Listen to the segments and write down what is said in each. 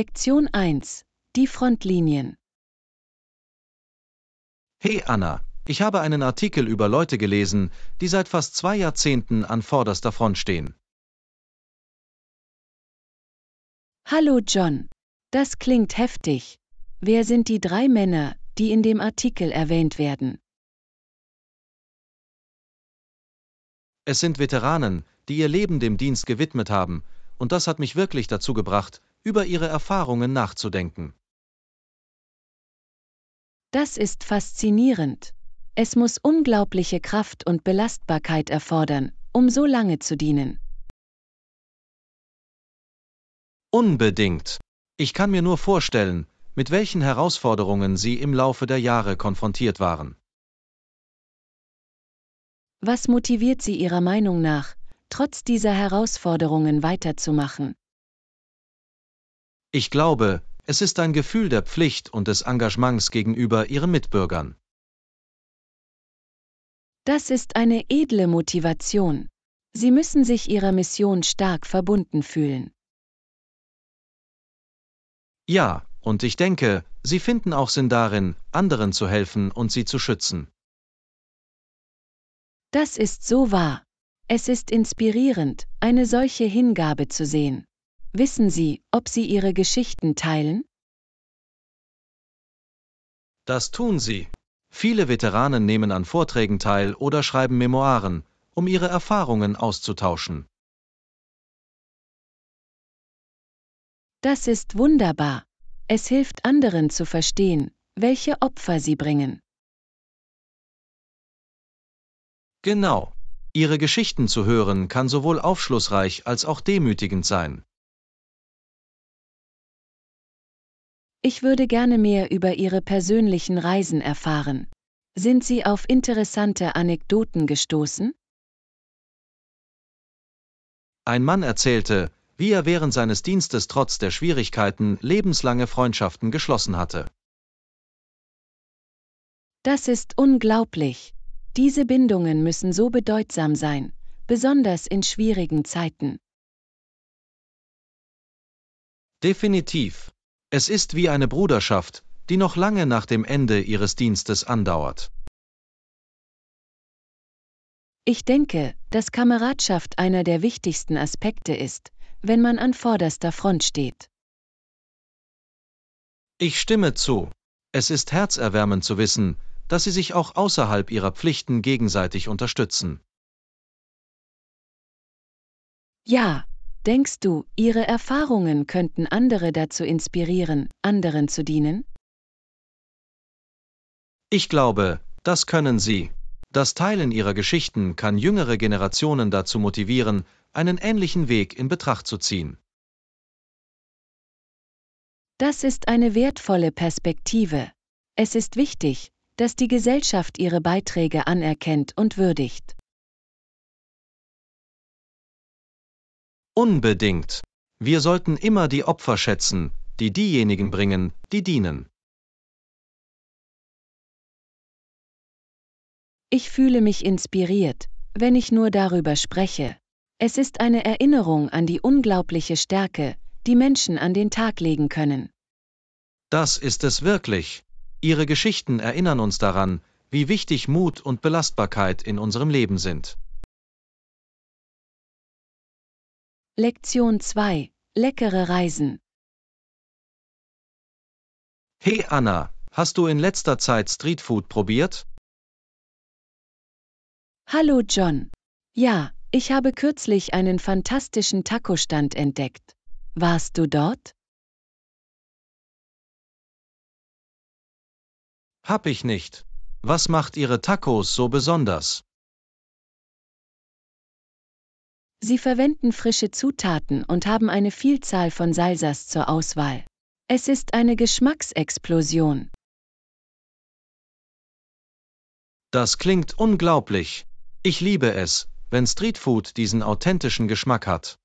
Lektion 1. Die Frontlinien. Hey Anna, ich habe einen Artikel über Leute gelesen, die seit fast zwei Jahrzehnten an vorderster Front stehen. Hallo John, das klingt heftig. Wer sind die drei Männer, die in dem Artikel erwähnt werden? Es sind Veteranen, die ihr Leben dem Dienst gewidmet haben, und das hat mich wirklich dazu gebracht, über ihre Erfahrungen nachzudenken. Das ist faszinierend. Es muss unglaubliche Kraft und Belastbarkeit erfordern, um so lange zu dienen. Unbedingt. Ich kann mir nur vorstellen, mit welchen Herausforderungen Sie im Laufe der Jahre konfrontiert waren. Was motiviert Sie Ihrer Meinung nach, trotz dieser Herausforderungen weiterzumachen? Ich glaube, es ist ein Gefühl der Pflicht und des Engagements gegenüber ihren Mitbürgern. Das ist eine edle Motivation. Sie müssen sich ihrer Mission stark verbunden fühlen. Ja, und ich denke, sie finden auch Sinn darin, anderen zu helfen und sie zu schützen. Das ist so wahr. Es ist inspirierend, eine solche Hingabe zu sehen. Wissen Sie, ob Sie Ihre Geschichten teilen? Das tun sie. Viele Veteranen nehmen an Vorträgen teil oder schreiben Memoiren, um ihre Erfahrungen auszutauschen. Das ist wunderbar. Es hilft anderen zu verstehen, welche Opfer sie bringen. Genau. Ihre Geschichten zu hören kann sowohl aufschlussreich als auch demütigend sein. Ich würde gerne mehr über Ihre persönlichen Reisen erfahren. Sind Sie auf interessante Anekdoten gestoßen? Ein Mann erzählte, wie er während seines Dienstes trotz der Schwierigkeiten lebenslange Freundschaften geschlossen hatte. Das ist unglaublich. Diese Bindungen müssen so bedeutsam sein, besonders in schwierigen Zeiten. Definitiv. Es ist wie eine Bruderschaft, die noch lange nach dem Ende ihres Dienstes andauert. Ich denke, dass Kameradschaft einer der wichtigsten Aspekte ist, wenn man an vorderster Front steht. Ich stimme zu. Es ist herzerwärmend zu wissen, dass sie sich auch außerhalb ihrer Pflichten gegenseitig unterstützen. Ja, Denkst du, ihre Erfahrungen könnten andere dazu inspirieren, anderen zu dienen? Ich glaube, das können sie. Das Teilen ihrer Geschichten kann jüngere Generationen dazu motivieren, einen ähnlichen Weg in Betracht zu ziehen. Das ist eine wertvolle Perspektive. Es ist wichtig, dass die Gesellschaft ihre Beiträge anerkennt und würdigt. Unbedingt. Wir sollten immer die Opfer schätzen, die diejenigen bringen, die dienen. Ich fühle mich inspiriert, wenn ich nur darüber spreche. Es ist eine Erinnerung an die unglaubliche Stärke, die Menschen an den Tag legen können. Das ist es wirklich. Ihre Geschichten erinnern uns daran, wie wichtig Mut und Belastbarkeit in unserem Leben sind. Lektion 2. Leckere Reisen. Hey Anna, hast du in letzter Zeit Streetfood probiert? Hallo John. Ja, ich habe kürzlich einen fantastischen Taco-Stand entdeckt. Warst du dort? Hab ich nicht. Was macht ihre Tacos so besonders? Sie verwenden frische Zutaten und haben eine Vielzahl von Salsas zur Auswahl. Es ist eine Geschmacksexplosion. Das klingt unglaublich. Ich liebe es, wenn Streetfood diesen authentischen Geschmack hat.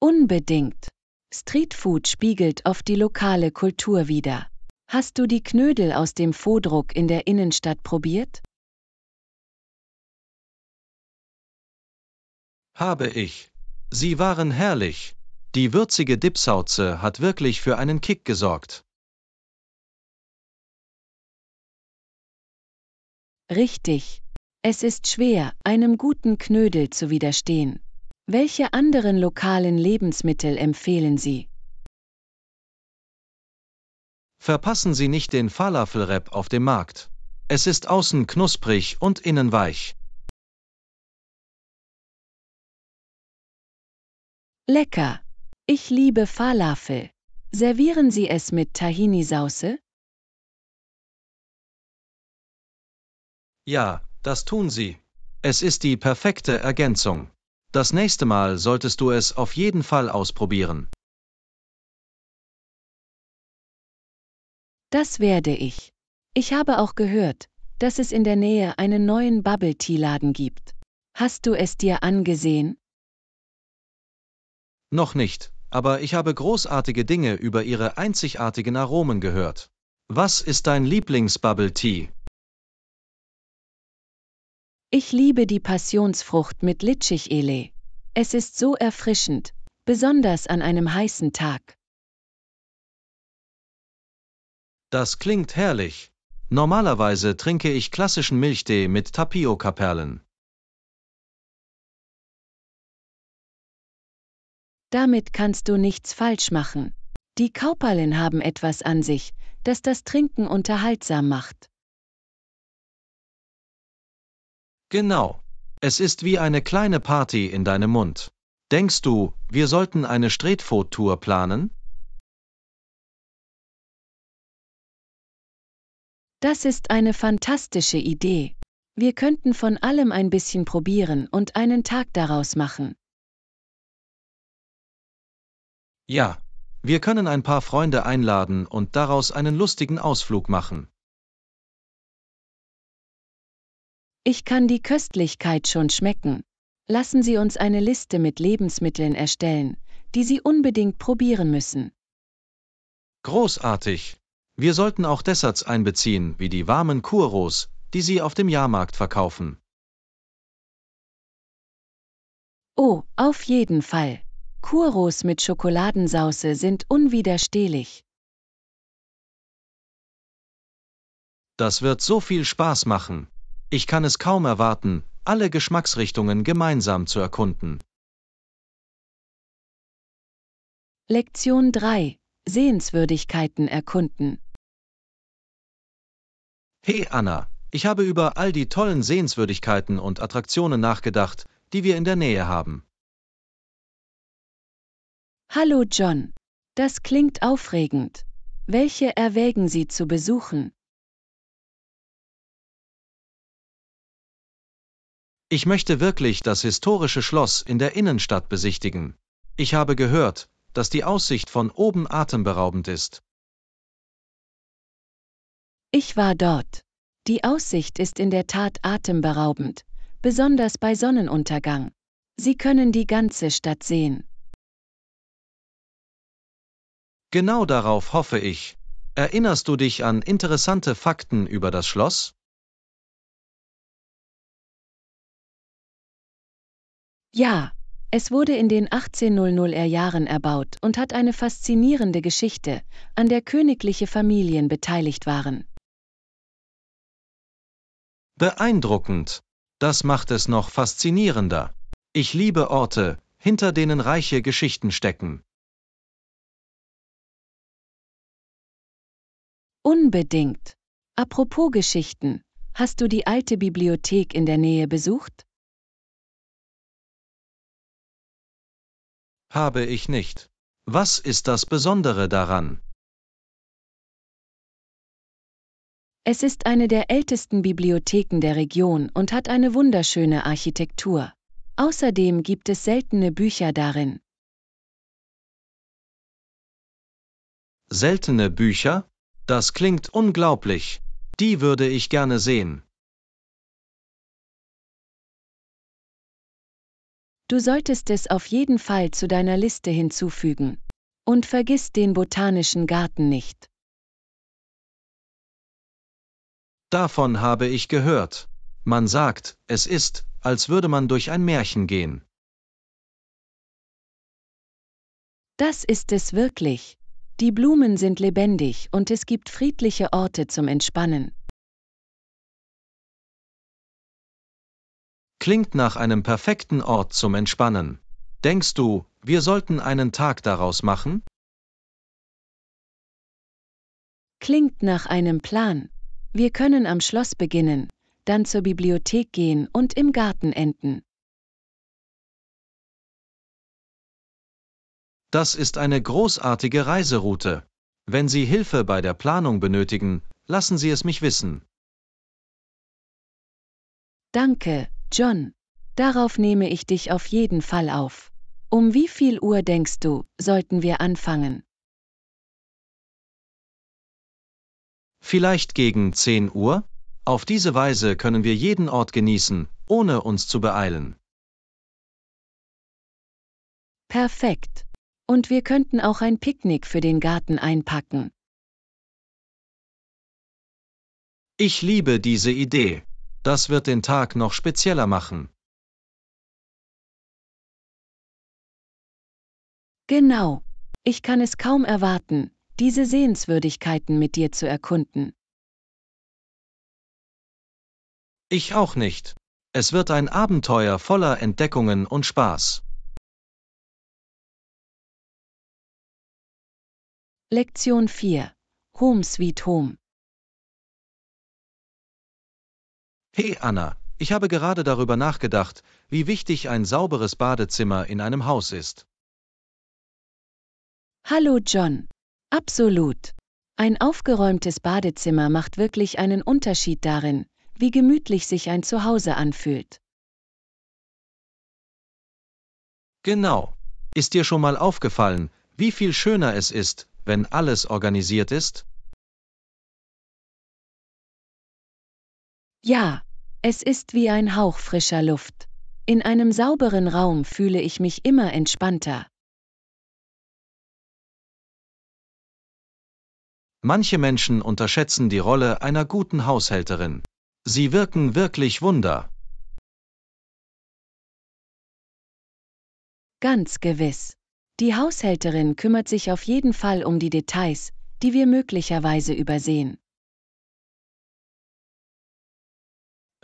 Unbedingt. Streetfood spiegelt oft die lokale Kultur wider. Hast du die Knödel aus dem Fodruck in der Innenstadt probiert? habe ich. Sie waren herrlich. Die würzige Dipsauze hat wirklich für einen Kick gesorgt. Richtig. Es ist schwer, einem guten Knödel zu widerstehen. Welche anderen lokalen Lebensmittel empfehlen Sie? Verpassen Sie nicht den Falafel-Rap auf dem Markt. Es ist außen knusprig und innen weich. Lecker! Ich liebe Falafel. Servieren Sie es mit Tahini-Sauce? Ja, das tun Sie. Es ist die perfekte Ergänzung. Das nächste Mal solltest du es auf jeden Fall ausprobieren. Das werde ich. Ich habe auch gehört, dass es in der Nähe einen neuen Bubble Tea Laden gibt. Hast du es dir angesehen? Noch nicht, aber ich habe großartige Dinge über ihre einzigartigen Aromen gehört. Was ist dein Lieblingsbubble Tea? Ich liebe die Passionsfrucht mit litschig Es ist so erfrischend, besonders an einem heißen Tag. Das klingt herrlich. Normalerweise trinke ich klassischen Milchtee mit Tapioca-Perlen. Damit kannst du nichts falsch machen. Die Kauperlen haben etwas an sich, das das Trinken unterhaltsam macht. Genau. Es ist wie eine kleine Party in deinem Mund. Denkst du, wir sollten eine Streetfood-Tour planen? Das ist eine fantastische Idee. Wir könnten von allem ein bisschen probieren und einen Tag daraus machen. Ja. Wir können ein paar Freunde einladen und daraus einen lustigen Ausflug machen. Ich kann die Köstlichkeit schon schmecken. Lassen Sie uns eine Liste mit Lebensmitteln erstellen, die Sie unbedingt probieren müssen. Großartig. Wir sollten auch Desserts einbeziehen, wie die warmen Kuros, die Sie auf dem Jahrmarkt verkaufen. Oh, auf jeden Fall. Kuros mit Schokoladensauce sind unwiderstehlich. Das wird so viel Spaß machen. Ich kann es kaum erwarten, alle Geschmacksrichtungen gemeinsam zu erkunden. Lektion 3. Sehenswürdigkeiten erkunden. Hey Anna, ich habe über all die tollen Sehenswürdigkeiten und Attraktionen nachgedacht, die wir in der Nähe haben. Hallo John, das klingt aufregend. Welche erwägen Sie zu besuchen? Ich möchte wirklich das historische Schloss in der Innenstadt besichtigen. Ich habe gehört, dass die Aussicht von oben atemberaubend ist. Ich war dort. Die Aussicht ist in der Tat atemberaubend, besonders bei Sonnenuntergang. Sie können die ganze Stadt sehen. Genau darauf hoffe ich. Erinnerst du dich an interessante Fakten über das Schloss? Ja, es wurde in den 1800er Jahren erbaut und hat eine faszinierende Geschichte, an der königliche Familien beteiligt waren. Beeindruckend. Das macht es noch faszinierender. Ich liebe Orte, hinter denen reiche Geschichten stecken. Unbedingt. Apropos Geschichten. Hast du die alte Bibliothek in der Nähe besucht? Habe ich nicht. Was ist das Besondere daran? Es ist eine der ältesten Bibliotheken der Region und hat eine wunderschöne Architektur. Außerdem gibt es seltene Bücher darin. Seltene Bücher? Das klingt unglaublich. Die würde ich gerne sehen. Du solltest es auf jeden Fall zu deiner Liste hinzufügen. Und vergiss den botanischen Garten nicht. Davon habe ich gehört. Man sagt, es ist, als würde man durch ein Märchen gehen. Das ist es wirklich. Die Blumen sind lebendig und es gibt friedliche Orte zum Entspannen. Klingt nach einem perfekten Ort zum Entspannen. Denkst du, wir sollten einen Tag daraus machen? Klingt nach einem Plan. Wir können am Schloss beginnen, dann zur Bibliothek gehen und im Garten enden. Das ist eine großartige Reiseroute. Wenn Sie Hilfe bei der Planung benötigen, lassen Sie es mich wissen. Danke, John. Darauf nehme ich dich auf jeden Fall auf. Um wie viel Uhr denkst du, sollten wir anfangen? Vielleicht gegen 10 Uhr? Auf diese Weise können wir jeden Ort genießen, ohne uns zu beeilen. Perfekt. Und wir könnten auch ein Picknick für den Garten einpacken. Ich liebe diese Idee. Das wird den Tag noch spezieller machen. Genau. Ich kann es kaum erwarten, diese Sehenswürdigkeiten mit dir zu erkunden. Ich auch nicht. Es wird ein Abenteuer voller Entdeckungen und Spaß. Lektion 4. Home Sweet Home. Hey Anna, ich habe gerade darüber nachgedacht, wie wichtig ein sauberes Badezimmer in einem Haus ist. Hallo John. Absolut. Ein aufgeräumtes Badezimmer macht wirklich einen Unterschied darin, wie gemütlich sich ein Zuhause anfühlt. Genau. Ist dir schon mal aufgefallen, wie viel schöner es ist, wenn alles organisiert ist? Ja, es ist wie ein Hauch frischer Luft. In einem sauberen Raum fühle ich mich immer entspannter. Manche Menschen unterschätzen die Rolle einer guten Haushälterin. Sie wirken wirklich Wunder. Ganz gewiss. Die Haushälterin kümmert sich auf jeden Fall um die Details, die wir möglicherweise übersehen.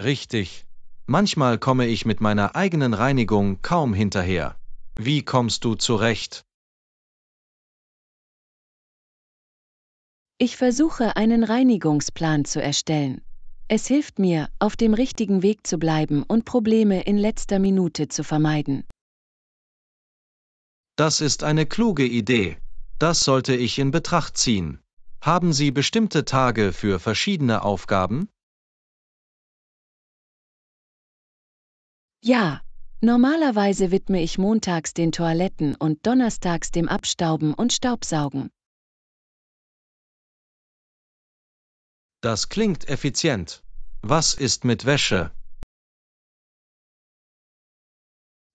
Richtig. Manchmal komme ich mit meiner eigenen Reinigung kaum hinterher. Wie kommst du zurecht? Ich versuche einen Reinigungsplan zu erstellen. Es hilft mir, auf dem richtigen Weg zu bleiben und Probleme in letzter Minute zu vermeiden. Das ist eine kluge Idee. Das sollte ich in Betracht ziehen. Haben Sie bestimmte Tage für verschiedene Aufgaben? Ja, normalerweise widme ich montags den Toiletten und donnerstags dem Abstauben und Staubsaugen. Das klingt effizient. Was ist mit Wäsche?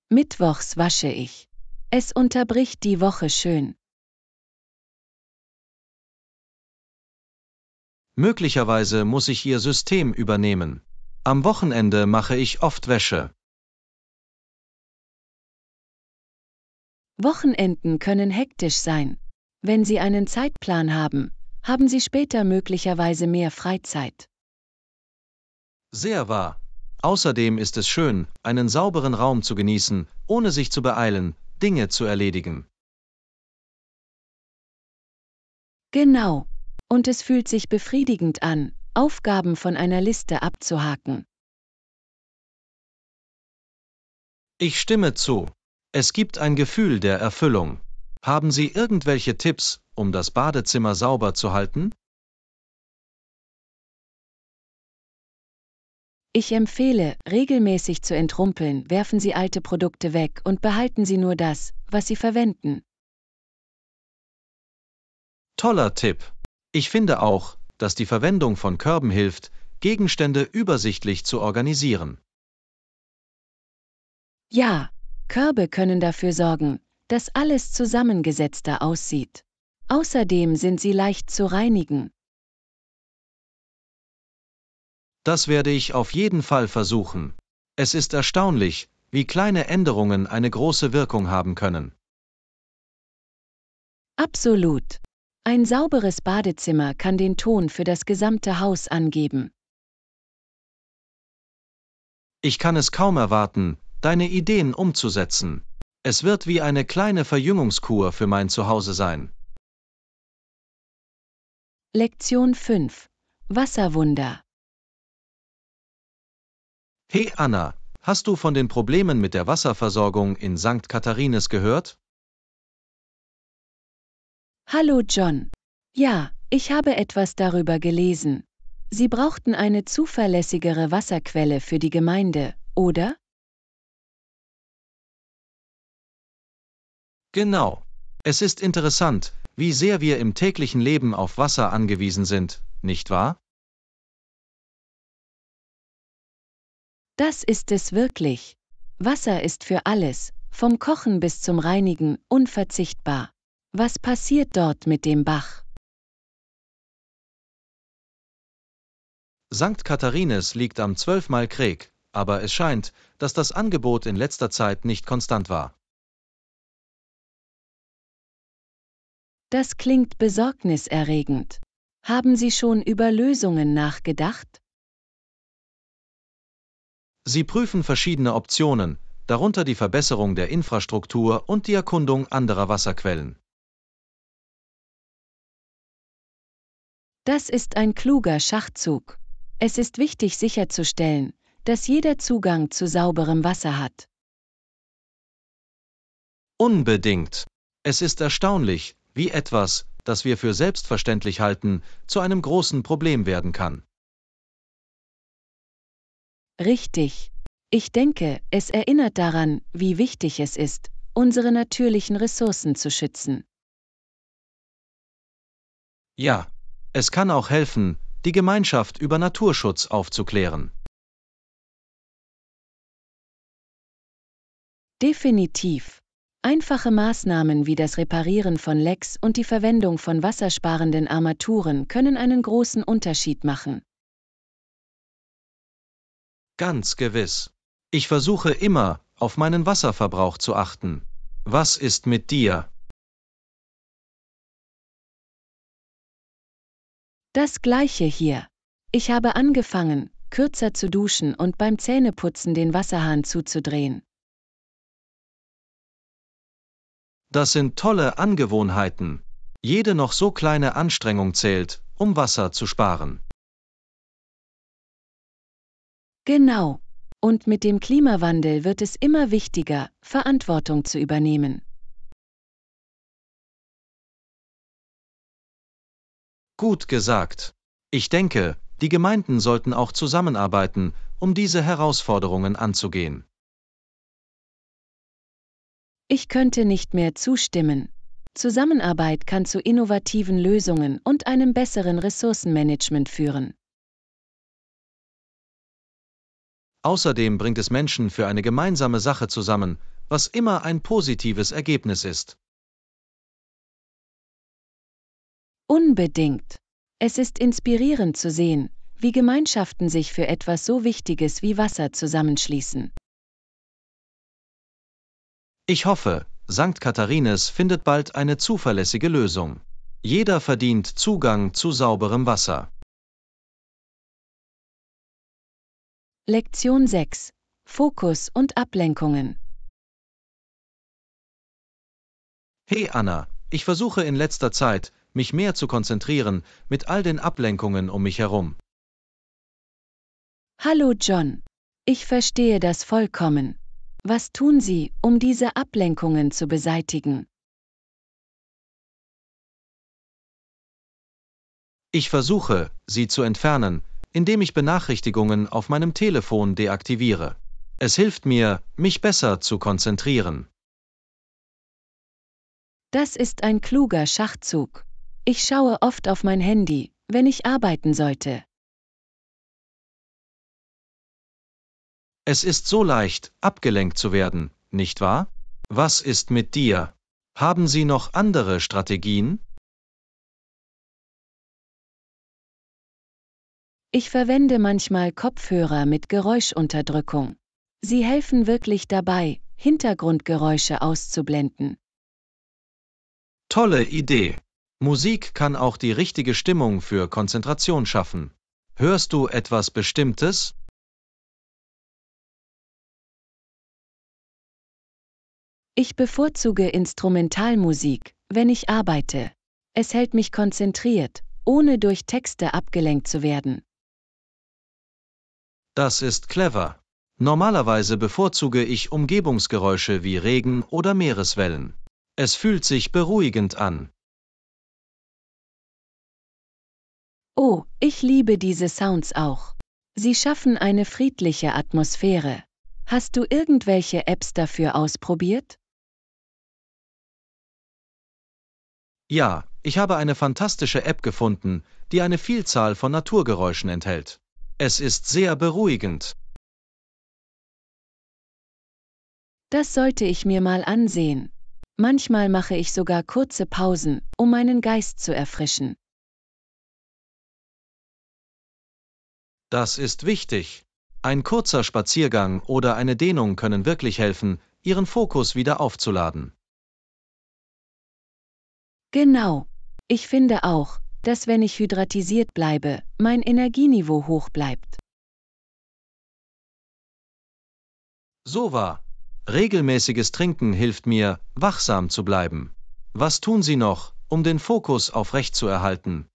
Mittwochs wasche ich. Es unterbricht die Woche schön. Möglicherweise muss ich ihr System übernehmen. Am Wochenende mache ich oft Wäsche. Wochenenden können hektisch sein. Wenn Sie einen Zeitplan haben, haben Sie später möglicherweise mehr Freizeit. Sehr wahr. Außerdem ist es schön, einen sauberen Raum zu genießen, ohne sich zu beeilen, Dinge zu erledigen. Genau. Und es fühlt sich befriedigend an, Aufgaben von einer Liste abzuhaken. Ich stimme zu. Es gibt ein Gefühl der Erfüllung. Haben Sie irgendwelche Tipps, um das Badezimmer sauber zu halten? Ich empfehle, regelmäßig zu entrumpeln, werfen Sie alte Produkte weg und behalten Sie nur das, was Sie verwenden. Toller Tipp! Ich finde auch, dass die Verwendung von Körben hilft, Gegenstände übersichtlich zu organisieren. Ja, Körbe können dafür sorgen, dass alles zusammengesetzter aussieht. Außerdem sind sie leicht zu reinigen. Das werde ich auf jeden Fall versuchen. Es ist erstaunlich, wie kleine Änderungen eine große Wirkung haben können. Absolut. Ein sauberes Badezimmer kann den Ton für das gesamte Haus angeben. Ich kann es kaum erwarten, deine Ideen umzusetzen. Es wird wie eine kleine Verjüngungskur für mein Zuhause sein. Lektion 5. Wasserwunder. Hey Anna, hast du von den Problemen mit der Wasserversorgung in St. Katharines gehört? Hallo John. Ja, ich habe etwas darüber gelesen. Sie brauchten eine zuverlässigere Wasserquelle für die Gemeinde, oder? Genau. Es ist interessant, wie sehr wir im täglichen Leben auf Wasser angewiesen sind, nicht wahr? Das ist es wirklich. Wasser ist für alles, vom Kochen bis zum Reinigen, unverzichtbar. Was passiert dort mit dem Bach? St. Katharines liegt am Zwölfmal Krieg, aber es scheint, dass das Angebot in letzter Zeit nicht konstant war. Das klingt besorgniserregend. Haben Sie schon über Lösungen nachgedacht? Sie prüfen verschiedene Optionen, darunter die Verbesserung der Infrastruktur und die Erkundung anderer Wasserquellen. Das ist ein kluger Schachzug. Es ist wichtig sicherzustellen, dass jeder Zugang zu sauberem Wasser hat. Unbedingt. Es ist erstaunlich, wie etwas, das wir für selbstverständlich halten, zu einem großen Problem werden kann. Richtig. Ich denke, es erinnert daran, wie wichtig es ist, unsere natürlichen Ressourcen zu schützen. Ja, es kann auch helfen, die Gemeinschaft über Naturschutz aufzuklären. Definitiv. Einfache Maßnahmen wie das Reparieren von Lecks und die Verwendung von wassersparenden Armaturen können einen großen Unterschied machen. Ganz gewiss. Ich versuche immer, auf meinen Wasserverbrauch zu achten. Was ist mit dir? Das gleiche hier. Ich habe angefangen, kürzer zu duschen und beim Zähneputzen den Wasserhahn zuzudrehen. Das sind tolle Angewohnheiten. Jede noch so kleine Anstrengung zählt, um Wasser zu sparen. Genau. Und mit dem Klimawandel wird es immer wichtiger, Verantwortung zu übernehmen. Gut gesagt. Ich denke, die Gemeinden sollten auch zusammenarbeiten, um diese Herausforderungen anzugehen. Ich könnte nicht mehr zustimmen. Zusammenarbeit kann zu innovativen Lösungen und einem besseren Ressourcenmanagement führen. Außerdem bringt es Menschen für eine gemeinsame Sache zusammen, was immer ein positives Ergebnis ist. Unbedingt. Es ist inspirierend zu sehen, wie Gemeinschaften sich für etwas so Wichtiges wie Wasser zusammenschließen. Ich hoffe, St. Katharines findet bald eine zuverlässige Lösung. Jeder verdient Zugang zu sauberem Wasser. Lektion 6 Fokus und Ablenkungen Hey Anna, ich versuche in letzter Zeit, mich mehr zu konzentrieren mit all den Ablenkungen um mich herum. Hallo John, ich verstehe das vollkommen. Was tun Sie, um diese Ablenkungen zu beseitigen? Ich versuche, sie zu entfernen, indem ich Benachrichtigungen auf meinem Telefon deaktiviere. Es hilft mir, mich besser zu konzentrieren. Das ist ein kluger Schachzug. Ich schaue oft auf mein Handy, wenn ich arbeiten sollte. Es ist so leicht, abgelenkt zu werden, nicht wahr? Was ist mit dir? Haben Sie noch andere Strategien? Ich verwende manchmal Kopfhörer mit Geräuschunterdrückung. Sie helfen wirklich dabei, Hintergrundgeräusche auszublenden. Tolle Idee! Musik kann auch die richtige Stimmung für Konzentration schaffen. Hörst du etwas Bestimmtes? Ich bevorzuge Instrumentalmusik, wenn ich arbeite. Es hält mich konzentriert, ohne durch Texte abgelenkt zu werden. Das ist clever. Normalerweise bevorzuge ich Umgebungsgeräusche wie Regen oder Meereswellen. Es fühlt sich beruhigend an. Oh, ich liebe diese Sounds auch. Sie schaffen eine friedliche Atmosphäre. Hast du irgendwelche Apps dafür ausprobiert? Ja, ich habe eine fantastische App gefunden, die eine Vielzahl von Naturgeräuschen enthält. Es ist sehr beruhigend. Das sollte ich mir mal ansehen. Manchmal mache ich sogar kurze Pausen, um meinen Geist zu erfrischen. Das ist wichtig. Ein kurzer Spaziergang oder eine Dehnung können wirklich helfen, Ihren Fokus wieder aufzuladen. Genau. Ich finde auch, dass wenn ich hydratisiert bleibe, mein Energieniveau hoch bleibt. So war. Regelmäßiges Trinken hilft mir, wachsam zu bleiben. Was tun Sie noch, um den Fokus aufrechtzuerhalten?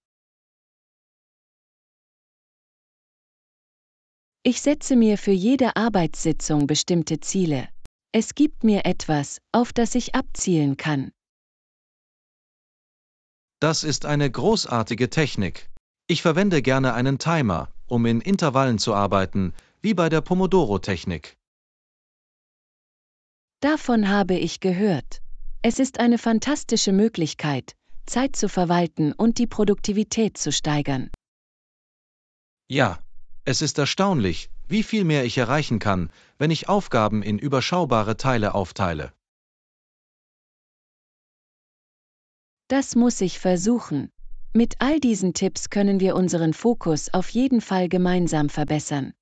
Ich setze mir für jede Arbeitssitzung bestimmte Ziele. Es gibt mir etwas, auf das ich abzielen kann, das ist eine großartige Technik. Ich verwende gerne einen Timer, um in Intervallen zu arbeiten, wie bei der Pomodoro-Technik. Davon habe ich gehört. Es ist eine fantastische Möglichkeit, Zeit zu verwalten und die Produktivität zu steigern. Ja, es ist erstaunlich, wie viel mehr ich erreichen kann, wenn ich Aufgaben in überschaubare Teile aufteile. Das muss ich versuchen. Mit all diesen Tipps können wir unseren Fokus auf jeden Fall gemeinsam verbessern.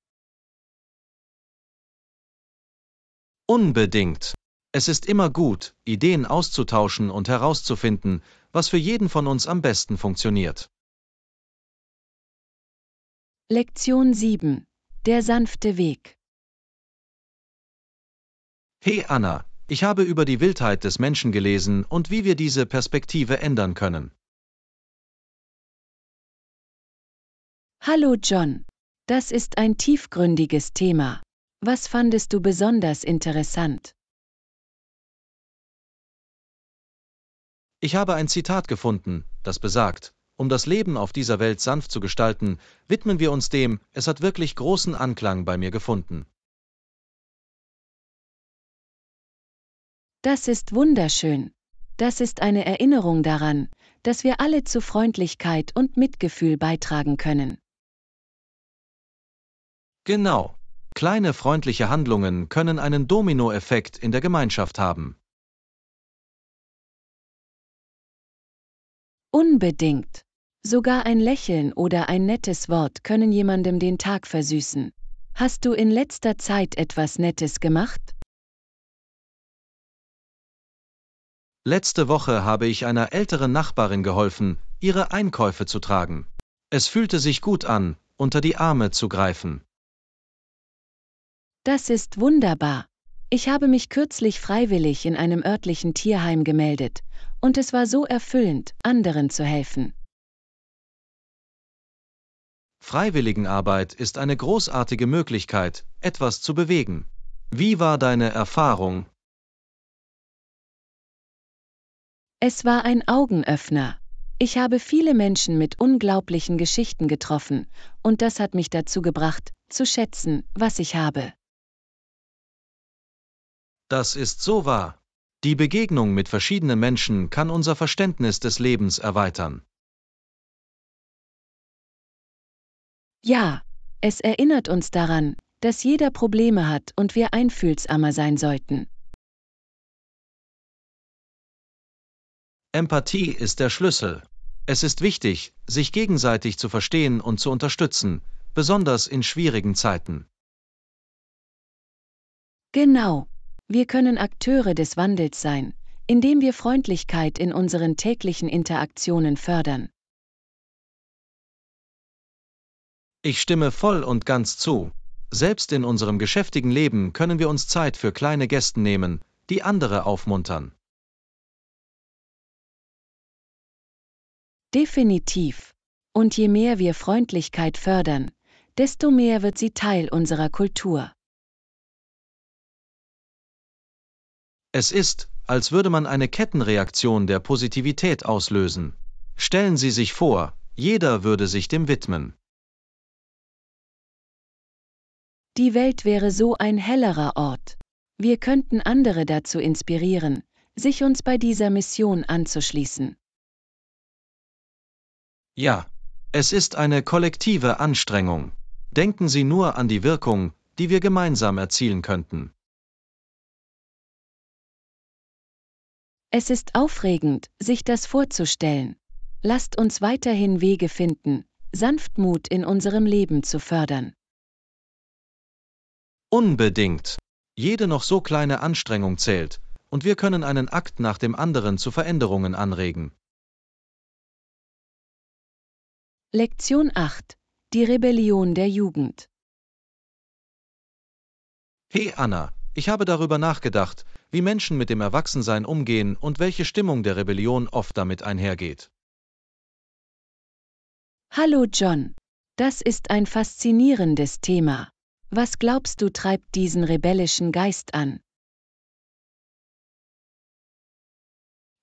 Unbedingt. Es ist immer gut, Ideen auszutauschen und herauszufinden, was für jeden von uns am besten funktioniert. Lektion 7. Der sanfte Weg. Hey Anna, ich habe über die Wildheit des Menschen gelesen und wie wir diese Perspektive ändern können. Hallo John, das ist ein tiefgründiges Thema. Was fandest du besonders interessant? Ich habe ein Zitat gefunden, das besagt, um das Leben auf dieser Welt sanft zu gestalten, widmen wir uns dem, es hat wirklich großen Anklang bei mir gefunden. Das ist wunderschön. Das ist eine Erinnerung daran, dass wir alle zu Freundlichkeit und Mitgefühl beitragen können. Genau. Kleine freundliche Handlungen können einen Dominoeffekt in der Gemeinschaft haben. Unbedingt. Sogar ein Lächeln oder ein nettes Wort können jemandem den Tag versüßen. Hast du in letzter Zeit etwas Nettes gemacht? Letzte Woche habe ich einer älteren Nachbarin geholfen, ihre Einkäufe zu tragen. Es fühlte sich gut an, unter die Arme zu greifen. Das ist wunderbar. Ich habe mich kürzlich freiwillig in einem örtlichen Tierheim gemeldet, und es war so erfüllend, anderen zu helfen. Freiwilligenarbeit ist eine großartige Möglichkeit, etwas zu bewegen. Wie war deine Erfahrung? Es war ein Augenöffner. Ich habe viele Menschen mit unglaublichen Geschichten getroffen, und das hat mich dazu gebracht, zu schätzen, was ich habe. Das ist so wahr. Die Begegnung mit verschiedenen Menschen kann unser Verständnis des Lebens erweitern. Ja, es erinnert uns daran, dass jeder Probleme hat und wir einfühlsamer sein sollten. Empathie ist der Schlüssel. Es ist wichtig, sich gegenseitig zu verstehen und zu unterstützen, besonders in schwierigen Zeiten. Genau. Wir können Akteure des Wandels sein, indem wir Freundlichkeit in unseren täglichen Interaktionen fördern. Ich stimme voll und ganz zu. Selbst in unserem geschäftigen Leben können wir uns Zeit für kleine Gäste nehmen, die andere aufmuntern. Definitiv. Und je mehr wir Freundlichkeit fördern, desto mehr wird sie Teil unserer Kultur. Es ist, als würde man eine Kettenreaktion der Positivität auslösen. Stellen Sie sich vor, jeder würde sich dem widmen. Die Welt wäre so ein hellerer Ort. Wir könnten andere dazu inspirieren, sich uns bei dieser Mission anzuschließen. Ja, es ist eine kollektive Anstrengung. Denken Sie nur an die Wirkung, die wir gemeinsam erzielen könnten. Es ist aufregend, sich das vorzustellen. Lasst uns weiterhin Wege finden, Sanftmut in unserem Leben zu fördern. Unbedingt. Jede noch so kleine Anstrengung zählt, und wir können einen Akt nach dem anderen zu Veränderungen anregen. Lektion 8 Die Rebellion der Jugend Hey Anna, ich habe darüber nachgedacht, wie Menschen mit dem Erwachsensein umgehen und welche Stimmung der Rebellion oft damit einhergeht. Hallo John, das ist ein faszinierendes Thema. Was glaubst du treibt diesen rebellischen Geist an?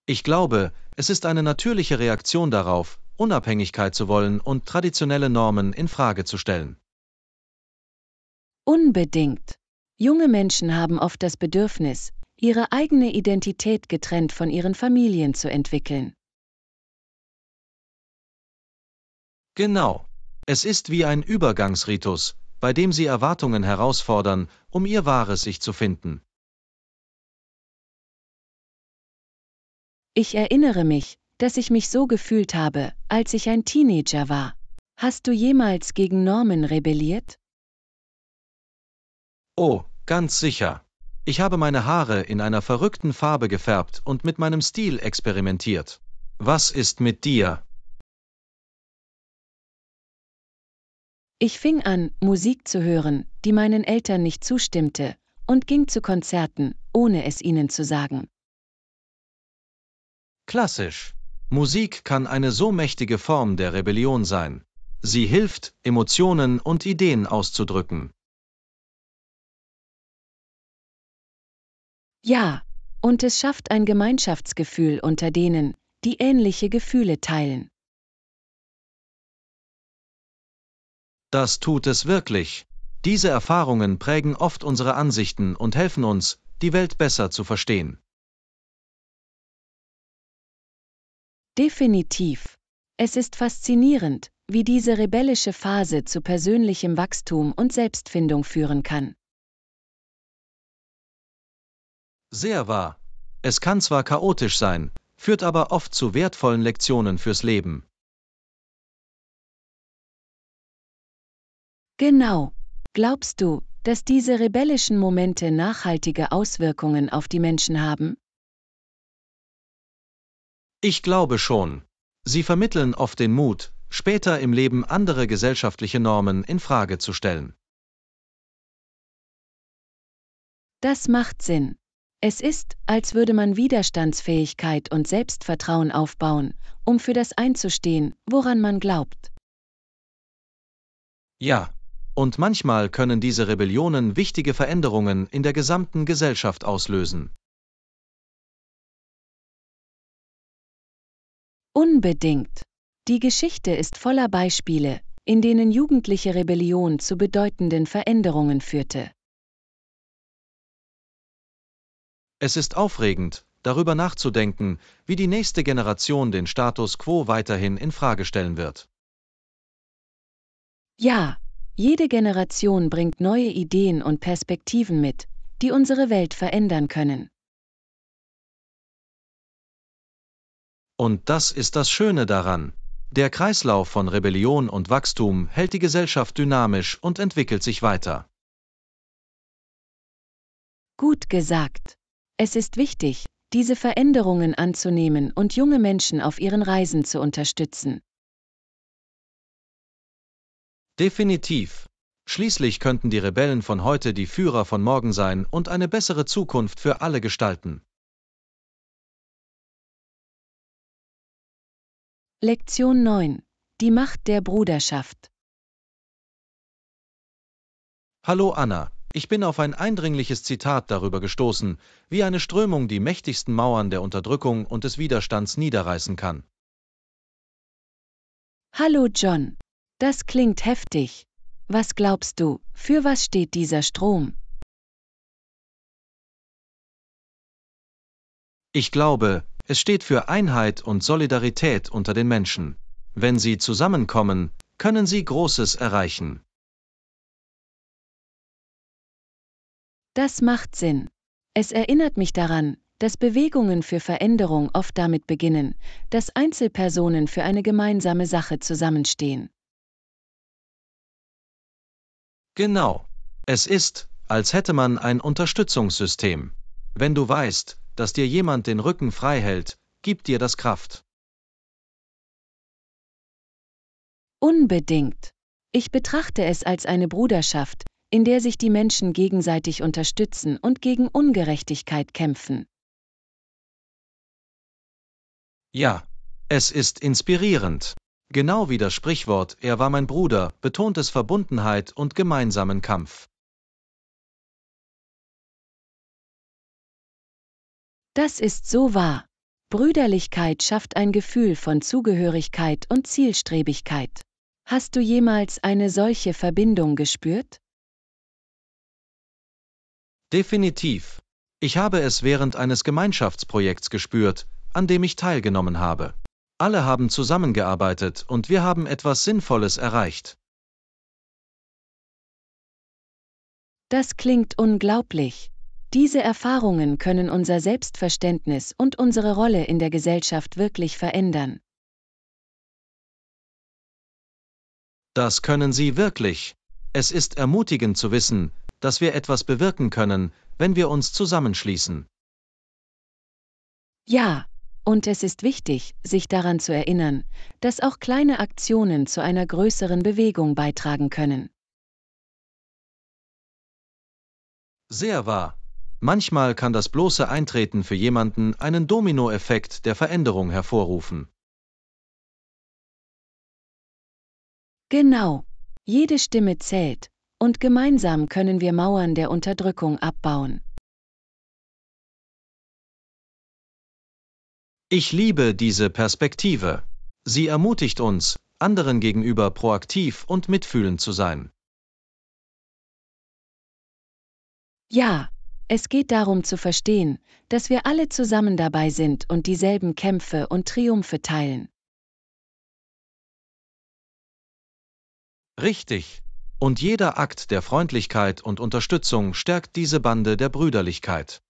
Ich glaube, es ist eine natürliche Reaktion darauf, Unabhängigkeit zu wollen und traditionelle Normen in Frage zu stellen. Unbedingt. Junge Menschen haben oft das Bedürfnis, ihre eigene Identität getrennt von ihren Familien zu entwickeln. Genau. Es ist wie ein Übergangsritus, bei dem sie Erwartungen herausfordern, um ihr wahres Ich zu finden. Ich erinnere mich, dass ich mich so gefühlt habe, als ich ein Teenager war. Hast du jemals gegen Normen rebelliert? Oh, ganz sicher. Ich habe meine Haare in einer verrückten Farbe gefärbt und mit meinem Stil experimentiert. Was ist mit dir? Ich fing an, Musik zu hören, die meinen Eltern nicht zustimmte, und ging zu Konzerten, ohne es ihnen zu sagen. Klassisch. Musik kann eine so mächtige Form der Rebellion sein. Sie hilft, Emotionen und Ideen auszudrücken. Ja, und es schafft ein Gemeinschaftsgefühl unter denen, die ähnliche Gefühle teilen. Das tut es wirklich. Diese Erfahrungen prägen oft unsere Ansichten und helfen uns, die Welt besser zu verstehen. Definitiv. Es ist faszinierend, wie diese rebellische Phase zu persönlichem Wachstum und Selbstfindung führen kann. Sehr wahr. Es kann zwar chaotisch sein, führt aber oft zu wertvollen Lektionen fürs Leben. Genau. Glaubst du, dass diese rebellischen Momente nachhaltige Auswirkungen auf die Menschen haben? Ich glaube schon. Sie vermitteln oft den Mut, später im Leben andere gesellschaftliche Normen in Frage zu stellen. Das macht Sinn. Es ist, als würde man Widerstandsfähigkeit und Selbstvertrauen aufbauen, um für das einzustehen, woran man glaubt. Ja, und manchmal können diese Rebellionen wichtige Veränderungen in der gesamten Gesellschaft auslösen. Unbedingt. Die Geschichte ist voller Beispiele, in denen jugendliche Rebellion zu bedeutenden Veränderungen führte. Es ist aufregend, darüber nachzudenken, wie die nächste Generation den Status quo weiterhin in Frage stellen wird. Ja, jede Generation bringt neue Ideen und Perspektiven mit, die unsere Welt verändern können. Und das ist das Schöne daran. Der Kreislauf von Rebellion und Wachstum hält die Gesellschaft dynamisch und entwickelt sich weiter. Gut gesagt. Es ist wichtig, diese Veränderungen anzunehmen und junge Menschen auf ihren Reisen zu unterstützen. Definitiv. Schließlich könnten die Rebellen von heute die Führer von morgen sein und eine bessere Zukunft für alle gestalten. Lektion 9. Die Macht der Bruderschaft. Hallo Anna, ich bin auf ein eindringliches Zitat darüber gestoßen, wie eine Strömung die mächtigsten Mauern der Unterdrückung und des Widerstands niederreißen kann. Hallo John, das klingt heftig. Was glaubst du, für was steht dieser Strom? Ich glaube, es steht für Einheit und Solidarität unter den Menschen. Wenn sie zusammenkommen, können sie Großes erreichen. Das macht Sinn. Es erinnert mich daran, dass Bewegungen für Veränderung oft damit beginnen, dass Einzelpersonen für eine gemeinsame Sache zusammenstehen. Genau. Es ist, als hätte man ein Unterstützungssystem. Wenn du weißt, dass dir jemand den Rücken frei hält, gibt dir das Kraft. Unbedingt. Ich betrachte es als eine Bruderschaft, in der sich die Menschen gegenseitig unterstützen und gegen Ungerechtigkeit kämpfen. Ja, es ist inspirierend. Genau wie das Sprichwort Er war mein Bruder betont es Verbundenheit und gemeinsamen Kampf. Das ist so wahr. Brüderlichkeit schafft ein Gefühl von Zugehörigkeit und Zielstrebigkeit. Hast du jemals eine solche Verbindung gespürt? Definitiv. Ich habe es während eines Gemeinschaftsprojekts gespürt, an dem ich teilgenommen habe. Alle haben zusammengearbeitet und wir haben etwas Sinnvolles erreicht. Das klingt unglaublich. Diese Erfahrungen können unser Selbstverständnis und unsere Rolle in der Gesellschaft wirklich verändern. Das können Sie wirklich. Es ist ermutigend zu wissen, dass wir etwas bewirken können, wenn wir uns zusammenschließen. Ja, und es ist wichtig, sich daran zu erinnern, dass auch kleine Aktionen zu einer größeren Bewegung beitragen können. Sehr wahr. Manchmal kann das bloße Eintreten für jemanden einen Dominoeffekt der Veränderung hervorrufen. Genau. Jede Stimme zählt, und gemeinsam können wir Mauern der Unterdrückung abbauen. Ich liebe diese Perspektive. Sie ermutigt uns, anderen gegenüber proaktiv und mitfühlend zu sein. Ja, es geht darum zu verstehen, dass wir alle zusammen dabei sind und dieselben Kämpfe und Triumphe teilen. Richtig. Und jeder Akt der Freundlichkeit und Unterstützung stärkt diese Bande der Brüderlichkeit.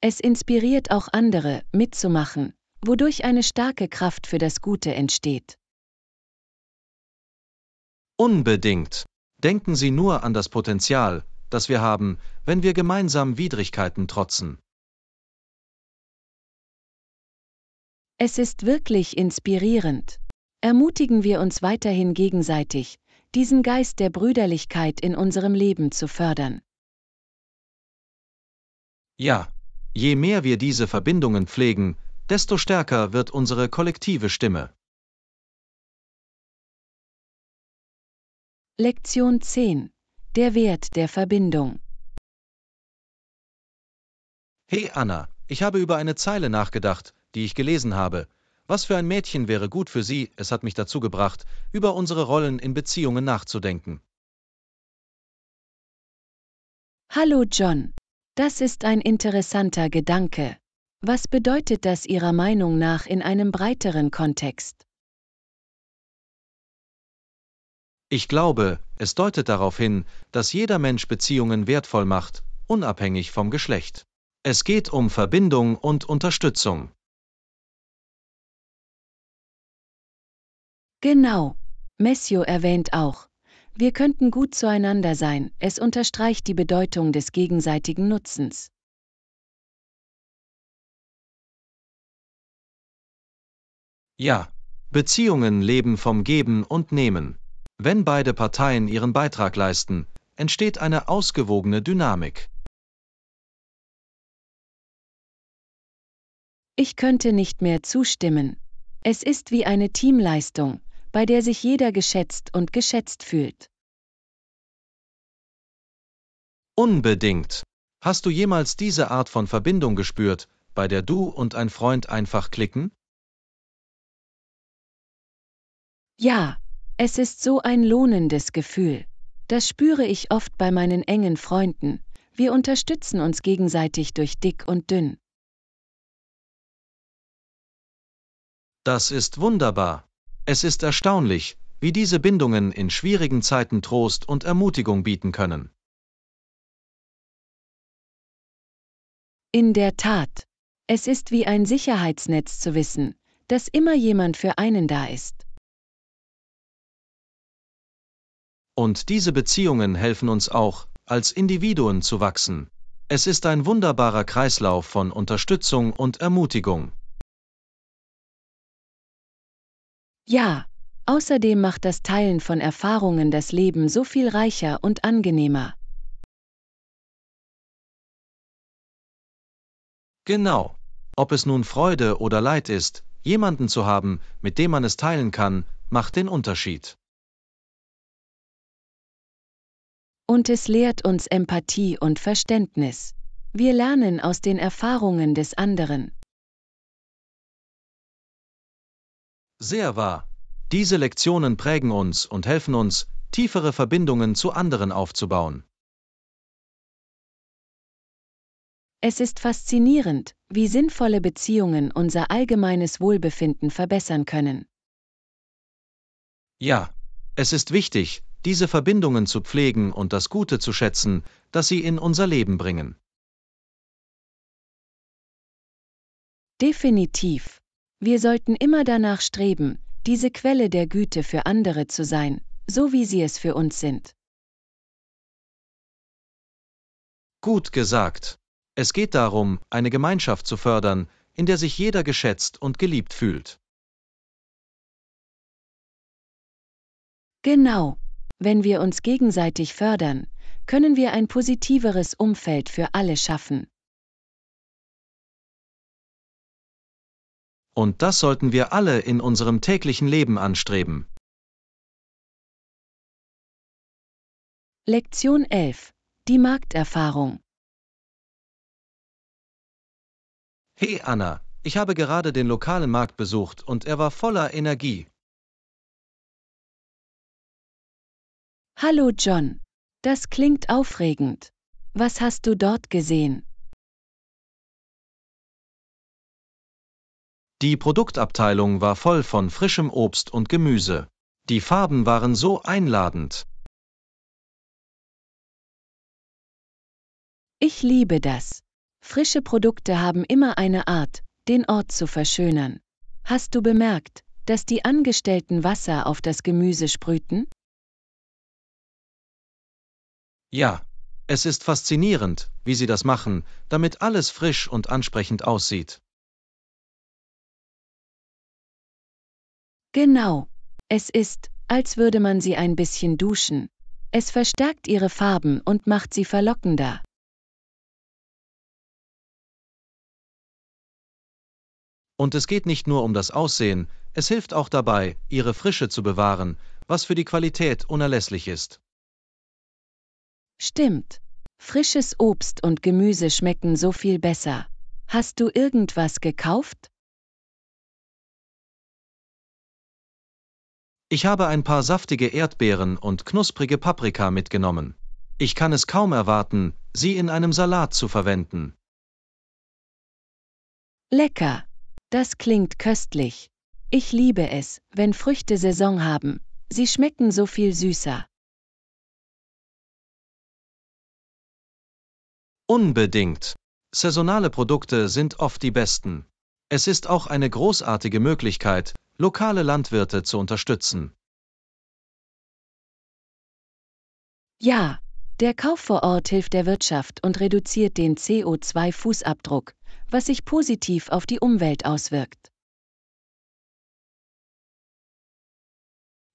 Es inspiriert auch andere, mitzumachen, wodurch eine starke Kraft für das Gute entsteht. Unbedingt. Denken Sie nur an das Potenzial, das wir haben, wenn wir gemeinsam Widrigkeiten trotzen. Es ist wirklich inspirierend. Ermutigen wir uns weiterhin gegenseitig, diesen Geist der Brüderlichkeit in unserem Leben zu fördern. Ja, je mehr wir diese Verbindungen pflegen, desto stärker wird unsere kollektive Stimme. Lektion 10. Der Wert der Verbindung. Hey Anna, ich habe über eine Zeile nachgedacht, die ich gelesen habe. Was für ein Mädchen wäre gut für sie, es hat mich dazu gebracht, über unsere Rollen in Beziehungen nachzudenken. Hallo John, das ist ein interessanter Gedanke. Was bedeutet das Ihrer Meinung nach in einem breiteren Kontext? Ich glaube, es deutet darauf hin, dass jeder Mensch Beziehungen wertvoll macht, unabhängig vom Geschlecht. Es geht um Verbindung und Unterstützung. Genau. Messio erwähnt auch, wir könnten gut zueinander sein, es unterstreicht die Bedeutung des gegenseitigen Nutzens. Ja, Beziehungen leben vom Geben und Nehmen. Wenn beide Parteien ihren Beitrag leisten, entsteht eine ausgewogene Dynamik. Ich könnte nicht mehr zustimmen. Es ist wie eine Teamleistung, bei der sich jeder geschätzt und geschätzt fühlt. Unbedingt. Hast du jemals diese Art von Verbindung gespürt, bei der du und ein Freund einfach klicken? Ja, es ist so ein lohnendes Gefühl. Das spüre ich oft bei meinen engen Freunden. Wir unterstützen uns gegenseitig durch dick und dünn. Das ist wunderbar. Es ist erstaunlich, wie diese Bindungen in schwierigen Zeiten Trost und Ermutigung bieten können. In der Tat. Es ist wie ein Sicherheitsnetz zu wissen, dass immer jemand für einen da ist. Und diese Beziehungen helfen uns auch, als Individuen zu wachsen. Es ist ein wunderbarer Kreislauf von Unterstützung und Ermutigung. Ja, außerdem macht das Teilen von Erfahrungen das Leben so viel reicher und angenehmer. Genau. Ob es nun Freude oder Leid ist, jemanden zu haben, mit dem man es teilen kann, macht den Unterschied. Und es lehrt uns Empathie und Verständnis. Wir lernen aus den Erfahrungen des anderen. Sehr wahr. Diese Lektionen prägen uns und helfen uns, tiefere Verbindungen zu anderen aufzubauen. Es ist faszinierend, wie sinnvolle Beziehungen unser allgemeines Wohlbefinden verbessern können. Ja, es ist wichtig, diese Verbindungen zu pflegen und das Gute zu schätzen, das sie in unser Leben bringen. Definitiv. Wir sollten immer danach streben, diese Quelle der Güte für andere zu sein, so wie sie es für uns sind. Gut gesagt. Es geht darum, eine Gemeinschaft zu fördern, in der sich jeder geschätzt und geliebt fühlt. Genau. Wenn wir uns gegenseitig fördern, können wir ein positiveres Umfeld für alle schaffen. Und das sollten wir alle in unserem täglichen Leben anstreben. Lektion 11. Die Markterfahrung. Hey Anna, ich habe gerade den lokalen Markt besucht und er war voller Energie. Hallo John, das klingt aufregend. Was hast du dort gesehen? Die Produktabteilung war voll von frischem Obst und Gemüse. Die Farben waren so einladend. Ich liebe das. Frische Produkte haben immer eine Art, den Ort zu verschönern. Hast du bemerkt, dass die Angestellten Wasser auf das Gemüse sprühten? Ja, es ist faszinierend, wie sie das machen, damit alles frisch und ansprechend aussieht. Genau. Es ist, als würde man sie ein bisschen duschen. Es verstärkt ihre Farben und macht sie verlockender. Und es geht nicht nur um das Aussehen, es hilft auch dabei, ihre Frische zu bewahren, was für die Qualität unerlässlich ist. Stimmt. Frisches Obst und Gemüse schmecken so viel besser. Hast du irgendwas gekauft? Ich habe ein paar saftige Erdbeeren und knusprige Paprika mitgenommen. Ich kann es kaum erwarten, sie in einem Salat zu verwenden. Lecker. Das klingt köstlich. Ich liebe es, wenn Früchte Saison haben. Sie schmecken so viel süßer. Unbedingt. Saisonale Produkte sind oft die besten. Es ist auch eine großartige Möglichkeit, lokale Landwirte zu unterstützen. Ja, der Kauf vor Ort hilft der Wirtschaft und reduziert den CO2-Fußabdruck, was sich positiv auf die Umwelt auswirkt.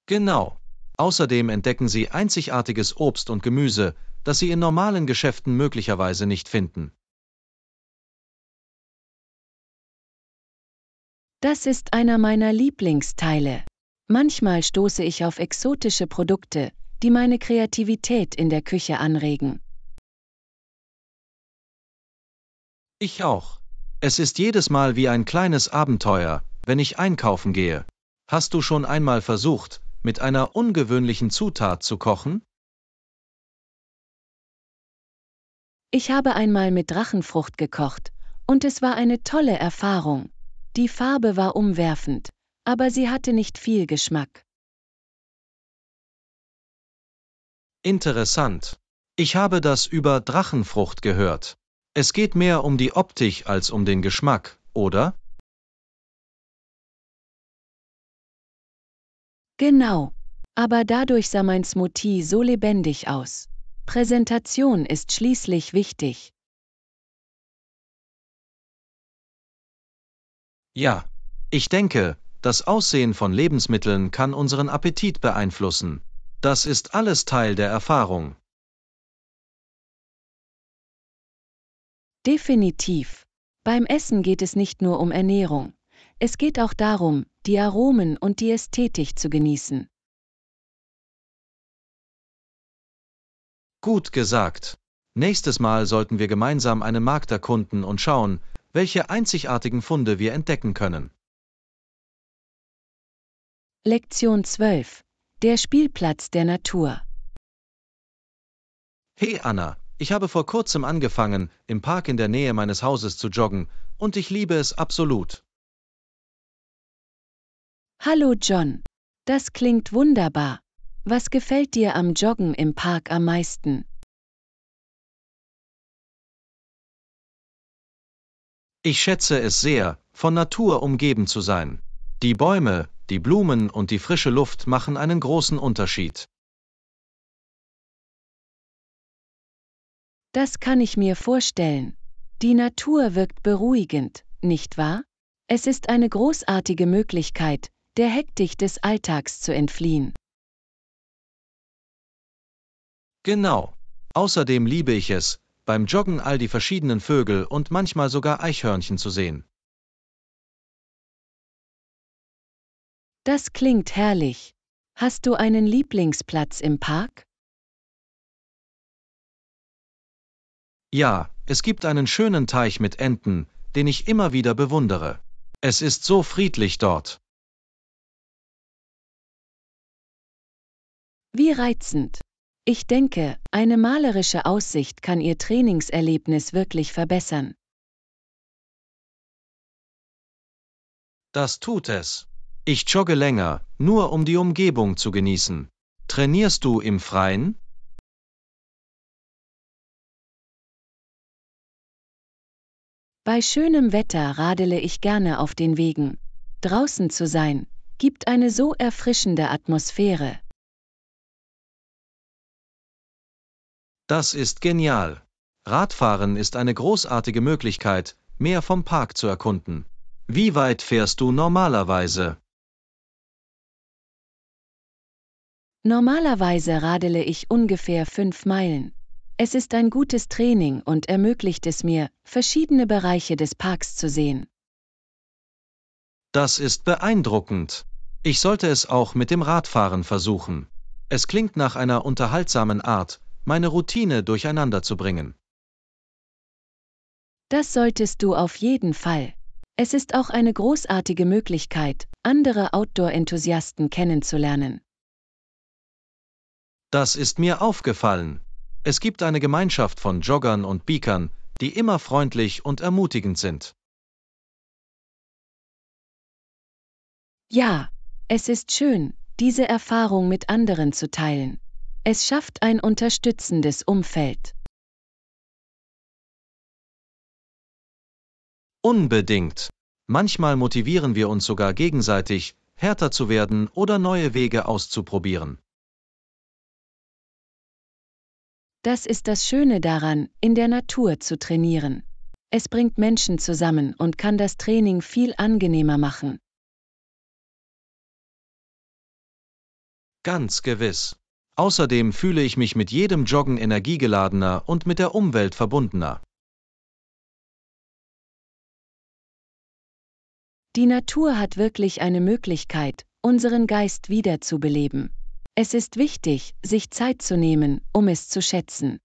Genau. Außerdem entdecken sie einzigartiges Obst und Gemüse, das sie in normalen Geschäften möglicherweise nicht finden. Das ist einer meiner Lieblingsteile. Manchmal stoße ich auf exotische Produkte, die meine Kreativität in der Küche anregen. Ich auch. Es ist jedes Mal wie ein kleines Abenteuer, wenn ich einkaufen gehe. Hast du schon einmal versucht, mit einer ungewöhnlichen Zutat zu kochen? Ich habe einmal mit Drachenfrucht gekocht, und es war eine tolle Erfahrung. Die Farbe war umwerfend, aber sie hatte nicht viel Geschmack. Interessant. Ich habe das über Drachenfrucht gehört. Es geht mehr um die Optik als um den Geschmack, oder? Genau. Aber dadurch sah mein Smoothie so lebendig aus. Präsentation ist schließlich wichtig. Ja, ich denke, das Aussehen von Lebensmitteln kann unseren Appetit beeinflussen. Das ist alles Teil der Erfahrung. Definitiv. Beim Essen geht es nicht nur um Ernährung. Es geht auch darum, die Aromen und die Ästhetik zu genießen. Gut gesagt. Nächstes Mal sollten wir gemeinsam einen Markt erkunden und schauen, welche einzigartigen Funde wir entdecken können. Lektion 12. Der Spielplatz der Natur. Hey Anna, ich habe vor kurzem angefangen, im Park in der Nähe meines Hauses zu joggen, und ich liebe es absolut. Hallo John, das klingt wunderbar. Was gefällt dir am Joggen im Park am meisten? Ich schätze es sehr, von Natur umgeben zu sein. Die Bäume, die Blumen und die frische Luft machen einen großen Unterschied. Das kann ich mir vorstellen. Die Natur wirkt beruhigend, nicht wahr? Es ist eine großartige Möglichkeit, der Hektik des Alltags zu entfliehen. Genau. Außerdem liebe ich es, beim Joggen all die verschiedenen Vögel und manchmal sogar Eichhörnchen zu sehen. Das klingt herrlich. Hast du einen Lieblingsplatz im Park? Ja, es gibt einen schönen Teich mit Enten, den ich immer wieder bewundere. Es ist so friedlich dort. Wie reizend! Ich denke, eine malerische Aussicht kann Ihr Trainingserlebnis wirklich verbessern. Das tut es. Ich jogge länger, nur um die Umgebung zu genießen. Trainierst du im Freien? Bei schönem Wetter radele ich gerne auf den Wegen. Draußen zu sein, gibt eine so erfrischende Atmosphäre. Das ist genial. Radfahren ist eine großartige Möglichkeit, mehr vom Park zu erkunden. Wie weit fährst du normalerweise? Normalerweise radele ich ungefähr fünf Meilen. Es ist ein gutes Training und ermöglicht es mir, verschiedene Bereiche des Parks zu sehen. Das ist beeindruckend. Ich sollte es auch mit dem Radfahren versuchen. Es klingt nach einer unterhaltsamen Art, meine Routine durcheinander zu bringen. Das solltest du auf jeden Fall. Es ist auch eine großartige Möglichkeit, andere Outdoor-Enthusiasten kennenzulernen. Das ist mir aufgefallen. Es gibt eine Gemeinschaft von Joggern und Beakern, die immer freundlich und ermutigend sind. Ja, es ist schön, diese Erfahrung mit anderen zu teilen. Es schafft ein unterstützendes Umfeld. Unbedingt. Manchmal motivieren wir uns sogar gegenseitig, härter zu werden oder neue Wege auszuprobieren. Das ist das Schöne daran, in der Natur zu trainieren. Es bringt Menschen zusammen und kann das Training viel angenehmer machen. Ganz gewiss. Außerdem fühle ich mich mit jedem Joggen energiegeladener und mit der Umwelt verbundener. Die Natur hat wirklich eine Möglichkeit, unseren Geist wiederzubeleben. Es ist wichtig, sich Zeit zu nehmen, um es zu schätzen.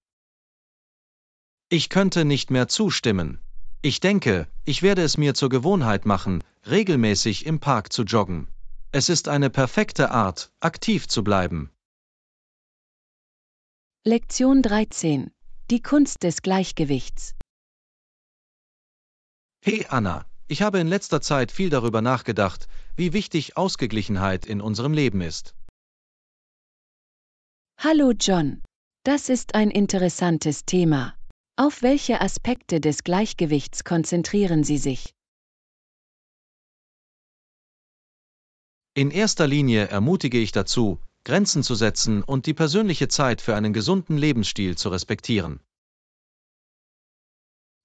Ich könnte nicht mehr zustimmen. Ich denke, ich werde es mir zur Gewohnheit machen, regelmäßig im Park zu joggen. Es ist eine perfekte Art, aktiv zu bleiben. Lektion 13. Die Kunst des Gleichgewichts. Hey Anna, ich habe in letzter Zeit viel darüber nachgedacht, wie wichtig Ausgeglichenheit in unserem Leben ist. Hallo John, das ist ein interessantes Thema. Auf welche Aspekte des Gleichgewichts konzentrieren Sie sich? In erster Linie ermutige ich dazu, Grenzen zu setzen und die persönliche Zeit für einen gesunden Lebensstil zu respektieren.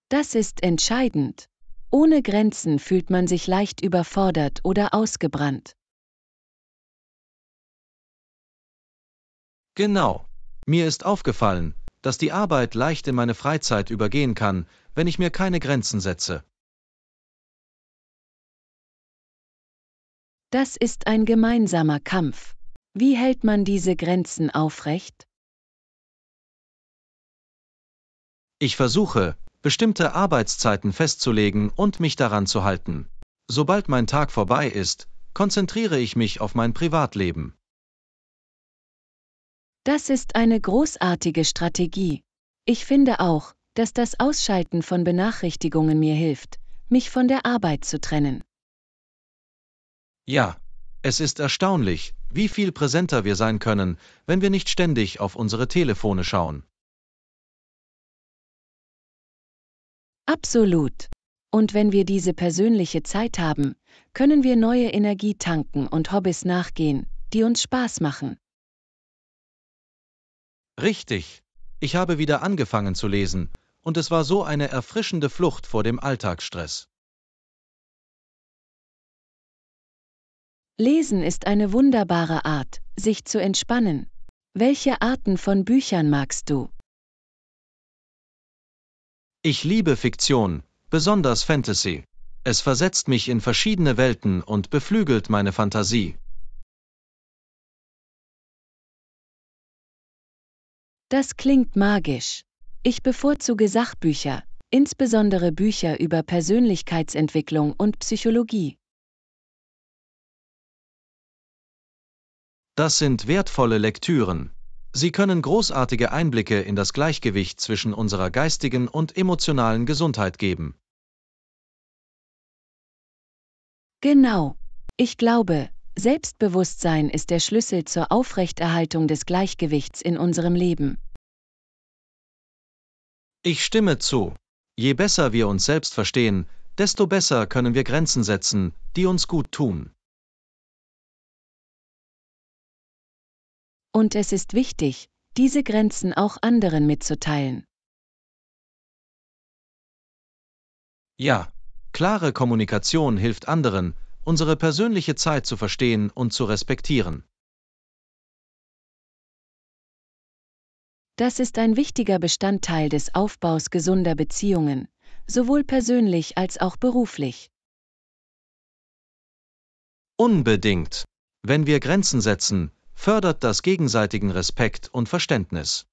Das ist entscheidend. Ohne Grenzen fühlt man sich leicht überfordert oder ausgebrannt. Genau. Mir ist aufgefallen, dass die Arbeit leicht in meine Freizeit übergehen kann, wenn ich mir keine Grenzen setze. Das ist ein gemeinsamer Kampf. Wie hält man diese Grenzen aufrecht? Ich versuche, bestimmte Arbeitszeiten festzulegen und mich daran zu halten. Sobald mein Tag vorbei ist, konzentriere ich mich auf mein Privatleben. Das ist eine großartige Strategie. Ich finde auch, dass das Ausschalten von Benachrichtigungen mir hilft, mich von der Arbeit zu trennen. Ja, es ist erstaunlich, wie viel präsenter wir sein können, wenn wir nicht ständig auf unsere Telefone schauen. Absolut. Und wenn wir diese persönliche Zeit haben, können wir neue Energie tanken und Hobbys nachgehen, die uns Spaß machen. Richtig. Ich habe wieder angefangen zu lesen, und es war so eine erfrischende Flucht vor dem Alltagsstress. Lesen ist eine wunderbare Art, sich zu entspannen. Welche Arten von Büchern magst du? Ich liebe Fiktion, besonders Fantasy. Es versetzt mich in verschiedene Welten und beflügelt meine Fantasie. Das klingt magisch. Ich bevorzuge Sachbücher, insbesondere Bücher über Persönlichkeitsentwicklung und Psychologie. Das sind wertvolle Lektüren. Sie können großartige Einblicke in das Gleichgewicht zwischen unserer geistigen und emotionalen Gesundheit geben. Genau. Ich glaube, Selbstbewusstsein ist der Schlüssel zur Aufrechterhaltung des Gleichgewichts in unserem Leben. Ich stimme zu. Je besser wir uns selbst verstehen, desto besser können wir Grenzen setzen, die uns gut tun. Und es ist wichtig, diese Grenzen auch anderen mitzuteilen. Ja, klare Kommunikation hilft anderen, unsere persönliche Zeit zu verstehen und zu respektieren. Das ist ein wichtiger Bestandteil des Aufbaus gesunder Beziehungen, sowohl persönlich als auch beruflich. Unbedingt. Wenn wir Grenzen setzen, fördert das gegenseitigen Respekt und Verständnis.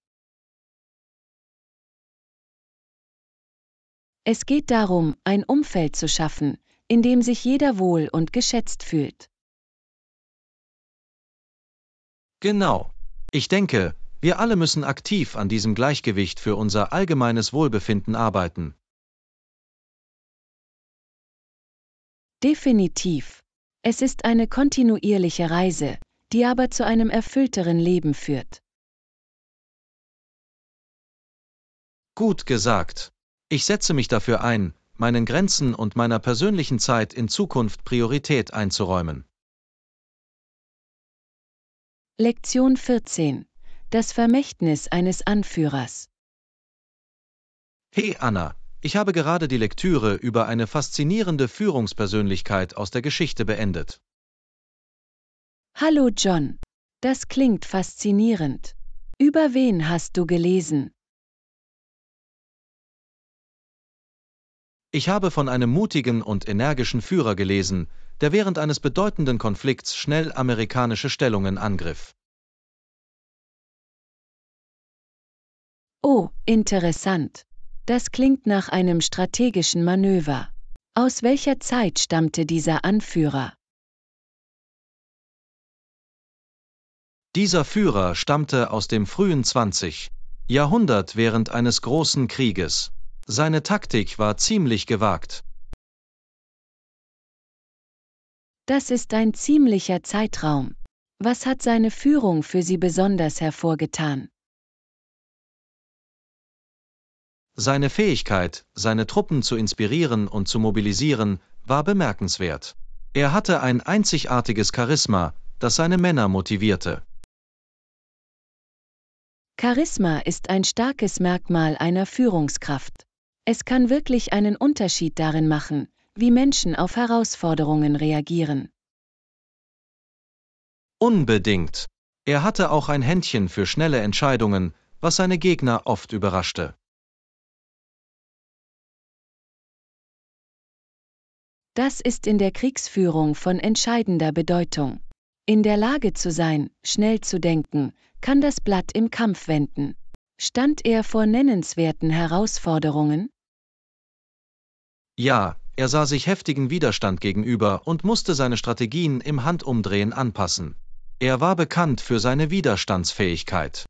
Es geht darum, ein Umfeld zu schaffen, in dem sich jeder wohl und geschätzt fühlt. Genau. Ich denke, wir alle müssen aktiv an diesem Gleichgewicht für unser allgemeines Wohlbefinden arbeiten. Definitiv. Es ist eine kontinuierliche Reise, die aber zu einem erfüllteren Leben führt. Gut gesagt. Ich setze mich dafür ein, meinen Grenzen und meiner persönlichen Zeit in Zukunft Priorität einzuräumen. Lektion 14. Das Vermächtnis eines Anführers. Hey Anna, ich habe gerade die Lektüre über eine faszinierende Führungspersönlichkeit aus der Geschichte beendet. Hallo John, das klingt faszinierend. Über wen hast du gelesen? Ich habe von einem mutigen und energischen Führer gelesen, der während eines bedeutenden Konflikts schnell amerikanische Stellungen angriff. Oh, interessant. Das klingt nach einem strategischen Manöver. Aus welcher Zeit stammte dieser Anführer? Dieser Führer stammte aus dem frühen 20. Jahrhundert während eines großen Krieges. Seine Taktik war ziemlich gewagt. Das ist ein ziemlicher Zeitraum. Was hat seine Führung für Sie besonders hervorgetan? Seine Fähigkeit, seine Truppen zu inspirieren und zu mobilisieren, war bemerkenswert. Er hatte ein einzigartiges Charisma, das seine Männer motivierte. Charisma ist ein starkes Merkmal einer Führungskraft. Es kann wirklich einen Unterschied darin machen, wie Menschen auf Herausforderungen reagieren. Unbedingt. Er hatte auch ein Händchen für schnelle Entscheidungen, was seine Gegner oft überraschte. Das ist in der Kriegsführung von entscheidender Bedeutung. In der Lage zu sein, schnell zu denken, kann das Blatt im Kampf wenden. Stand er vor nennenswerten Herausforderungen? Ja, er sah sich heftigen Widerstand gegenüber und musste seine Strategien im Handumdrehen anpassen. Er war bekannt für seine Widerstandsfähigkeit.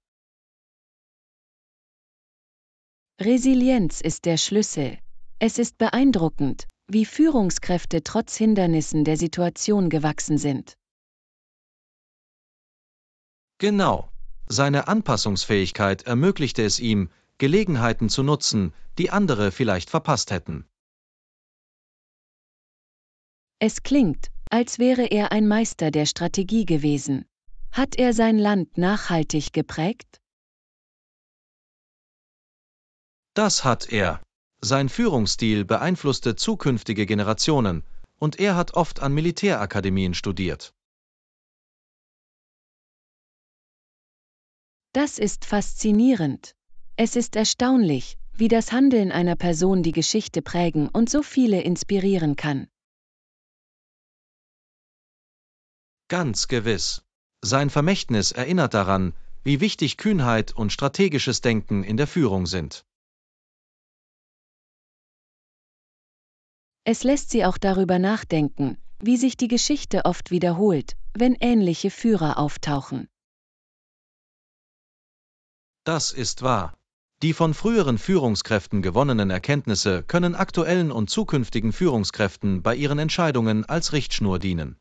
Resilienz ist der Schlüssel. Es ist beeindruckend, wie Führungskräfte trotz Hindernissen der Situation gewachsen sind. Genau. Seine Anpassungsfähigkeit ermöglichte es ihm, Gelegenheiten zu nutzen, die andere vielleicht verpasst hätten. Es klingt, als wäre er ein Meister der Strategie gewesen. Hat er sein Land nachhaltig geprägt? Das hat er. Sein Führungsstil beeinflusste zukünftige Generationen, und er hat oft an Militärakademien studiert. Das ist faszinierend. Es ist erstaunlich, wie das Handeln einer Person die Geschichte prägen und so viele inspirieren kann. Ganz gewiss. Sein Vermächtnis erinnert daran, wie wichtig Kühnheit und strategisches Denken in der Führung sind. Es lässt sie auch darüber nachdenken, wie sich die Geschichte oft wiederholt, wenn ähnliche Führer auftauchen. Das ist wahr. Die von früheren Führungskräften gewonnenen Erkenntnisse können aktuellen und zukünftigen Führungskräften bei ihren Entscheidungen als Richtschnur dienen.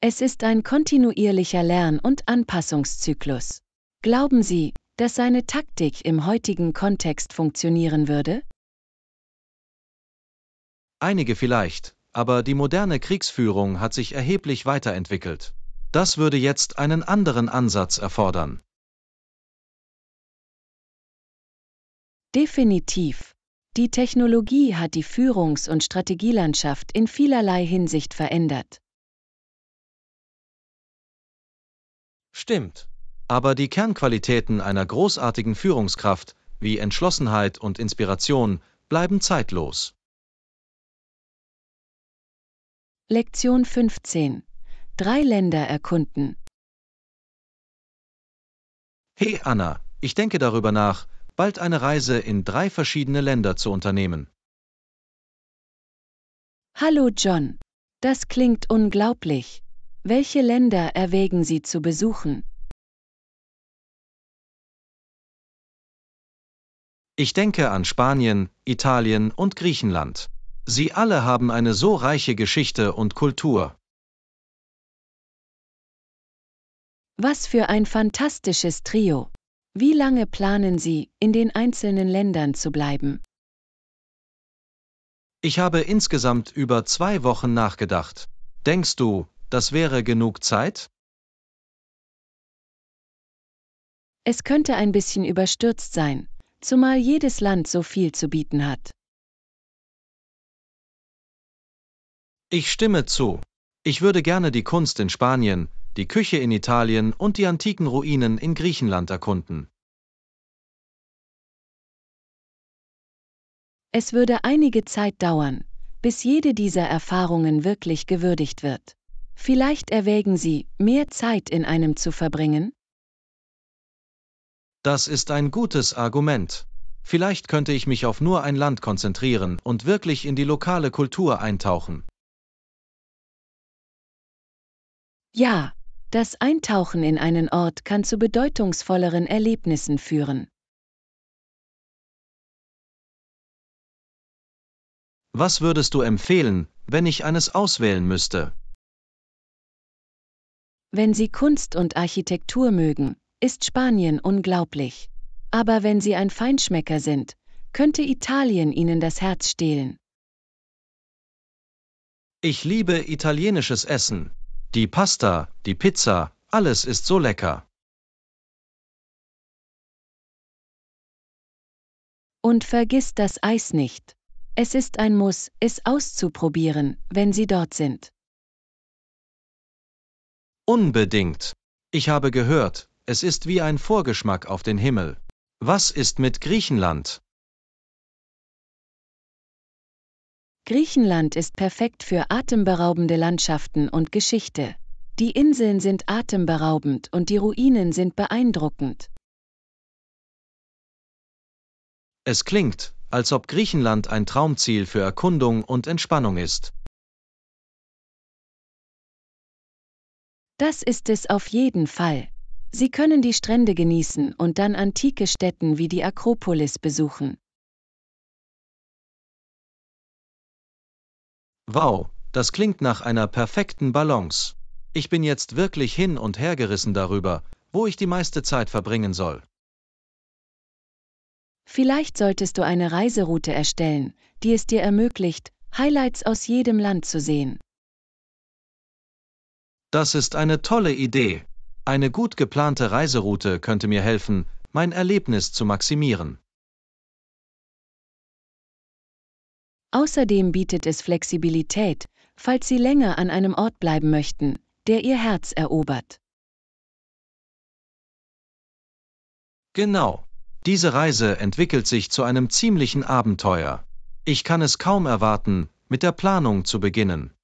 Es ist ein kontinuierlicher Lern- und Anpassungszyklus. Glauben Sie, dass seine Taktik im heutigen Kontext funktionieren würde? Einige vielleicht, aber die moderne Kriegsführung hat sich erheblich weiterentwickelt. Das würde jetzt einen anderen Ansatz erfordern. Definitiv. Die Technologie hat die Führungs- und Strategielandschaft in vielerlei Hinsicht verändert. Stimmt. Aber die Kernqualitäten einer großartigen Führungskraft, wie Entschlossenheit und Inspiration, bleiben zeitlos. Lektion 15. Drei Länder erkunden. Hey Anna, ich denke darüber nach, bald eine Reise in drei verschiedene Länder zu unternehmen. Hallo John, das klingt unglaublich. Welche Länder erwägen Sie zu besuchen? Ich denke an Spanien, Italien und Griechenland. Sie alle haben eine so reiche Geschichte und Kultur. Was für ein fantastisches Trio. Wie lange planen Sie, in den einzelnen Ländern zu bleiben? Ich habe insgesamt über zwei Wochen nachgedacht. Denkst du, das wäre genug Zeit? Es könnte ein bisschen überstürzt sein, zumal jedes Land so viel zu bieten hat. Ich stimme zu. Ich würde gerne die Kunst in Spanien, die Küche in Italien und die antiken Ruinen in Griechenland erkunden. Es würde einige Zeit dauern, bis jede dieser Erfahrungen wirklich gewürdigt wird. Vielleicht erwägen Sie, mehr Zeit in einem zu verbringen? Das ist ein gutes Argument. Vielleicht könnte ich mich auf nur ein Land konzentrieren und wirklich in die lokale Kultur eintauchen. Ja, das Eintauchen in einen Ort kann zu bedeutungsvolleren Erlebnissen führen. Was würdest du empfehlen, wenn ich eines auswählen müsste? Wenn Sie Kunst und Architektur mögen, ist Spanien unglaublich. Aber wenn Sie ein Feinschmecker sind, könnte Italien Ihnen das Herz stehlen. Ich liebe italienisches Essen. Die Pasta, die Pizza, alles ist so lecker. Und vergiss das Eis nicht. Es ist ein Muss, es auszuprobieren, wenn Sie dort sind. Unbedingt. Ich habe gehört, es ist wie ein Vorgeschmack auf den Himmel. Was ist mit Griechenland? Griechenland ist perfekt für atemberaubende Landschaften und Geschichte. Die Inseln sind atemberaubend und die Ruinen sind beeindruckend. Es klingt, als ob Griechenland ein Traumziel für Erkundung und Entspannung ist. Das ist es auf jeden Fall. Sie können die Strände genießen und dann antike Stätten wie die Akropolis besuchen. Wow, das klingt nach einer perfekten Balance. Ich bin jetzt wirklich hin und her gerissen darüber, wo ich die meiste Zeit verbringen soll. Vielleicht solltest du eine Reiseroute erstellen, die es dir ermöglicht, Highlights aus jedem Land zu sehen. Das ist eine tolle Idee. Eine gut geplante Reiseroute könnte mir helfen, mein Erlebnis zu maximieren. Außerdem bietet es Flexibilität, falls Sie länger an einem Ort bleiben möchten, der Ihr Herz erobert. Genau. Diese Reise entwickelt sich zu einem ziemlichen Abenteuer. Ich kann es kaum erwarten, mit der Planung zu beginnen.